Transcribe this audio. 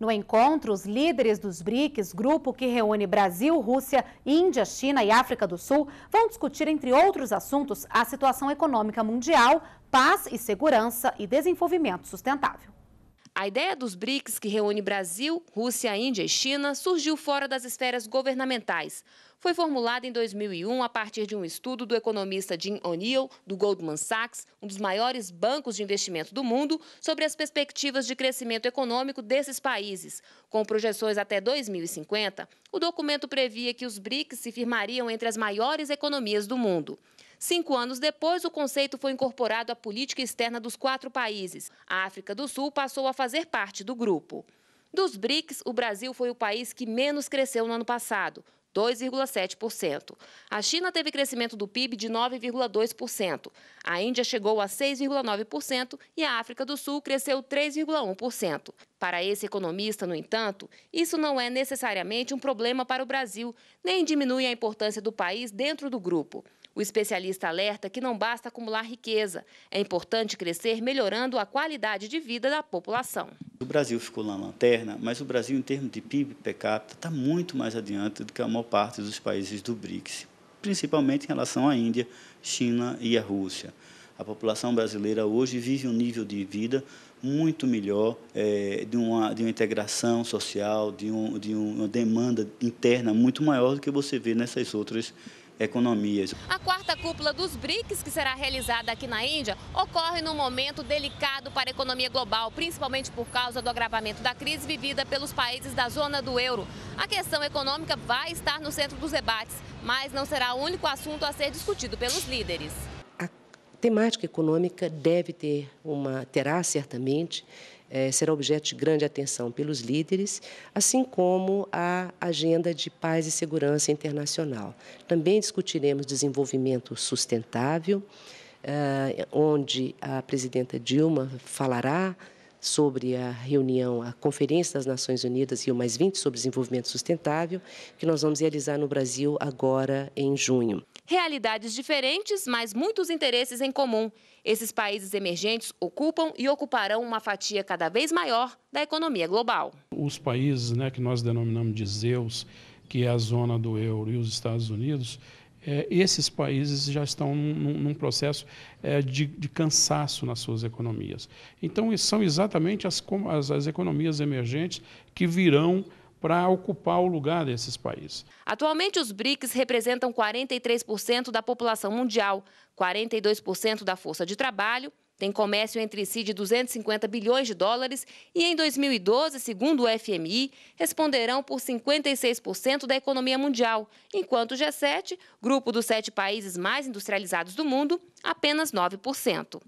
No encontro, os líderes dos BRICS, grupo que reúne Brasil, Rússia, Índia, China e África do Sul, vão discutir, entre outros assuntos, a situação econômica mundial, paz e segurança e desenvolvimento sustentável. A ideia dos BRICS, que reúne Brasil, Rússia, Índia e China, surgiu fora das esferas governamentais. Foi formulada em 2001 a partir de um estudo do economista Jim O'Neill, do Goldman Sachs, um dos maiores bancos de investimento do mundo, sobre as perspectivas de crescimento econômico desses países. Com projeções até 2050, o documento previa que os BRICS se firmariam entre as maiores economias do mundo. Cinco anos depois, o conceito foi incorporado à política externa dos quatro países. A África do Sul passou a fazer parte do grupo. Dos BRICS, o Brasil foi o país que menos cresceu no ano passado, 2,7%. A China teve crescimento do PIB de 9,2%. A Índia chegou a 6,9% e a África do Sul cresceu 3,1%. Para esse economista, no entanto, isso não é necessariamente um problema para o Brasil, nem diminui a importância do país dentro do grupo. O especialista alerta que não basta acumular riqueza, é importante crescer melhorando a qualidade de vida da população. O Brasil ficou na lanterna, mas o Brasil, em termos de PIB per capita, está muito mais adiante do que a maior parte dos países do BRICS, principalmente em relação à Índia, China e à Rússia. A população brasileira hoje vive um nível de vida muito melhor, é, de, uma, de uma integração social, de, um, de uma demanda interna muito maior do que você vê nessas outras regiões economias. A quarta cúpula dos BRICS, que será realizada aqui na Índia, ocorre num momento delicado para a economia global, principalmente por causa do agravamento da crise vivida pelos países da zona do euro. A questão econômica vai estar no centro dos debates, mas não será o único assunto a ser discutido pelos líderes. A temática econômica deve ter uma terá certamente é, será objeto de grande atenção pelos líderes, assim como a Agenda de Paz e Segurança Internacional. Também discutiremos desenvolvimento sustentável, é, onde a presidenta Dilma falará sobre a reunião, a Conferência das Nações Unidas Rio Mais 20 sobre Desenvolvimento Sustentável, que nós vamos realizar no Brasil agora em junho realidades diferentes, mas muitos interesses em comum. Esses países emergentes ocupam e ocuparão uma fatia cada vez maior da economia global. Os países né, que nós denominamos de Zeus, que é a zona do euro e os Estados Unidos, é, esses países já estão num, num processo é, de, de, cansaço nas suas economias. Então, são exatamente as, as, as economias emergentes que virão para ocupar o lugar desses países. Atualmente, os BRICS representam 43% da população mundial, 42% da força de trabalho, tem comércio entre si de 250 bilhões de dólares e, em 2012, segundo o FMI, responderão por 56% da economia mundial, enquanto o G7, grupo dos sete países mais industrializados do mundo, apenas 9%.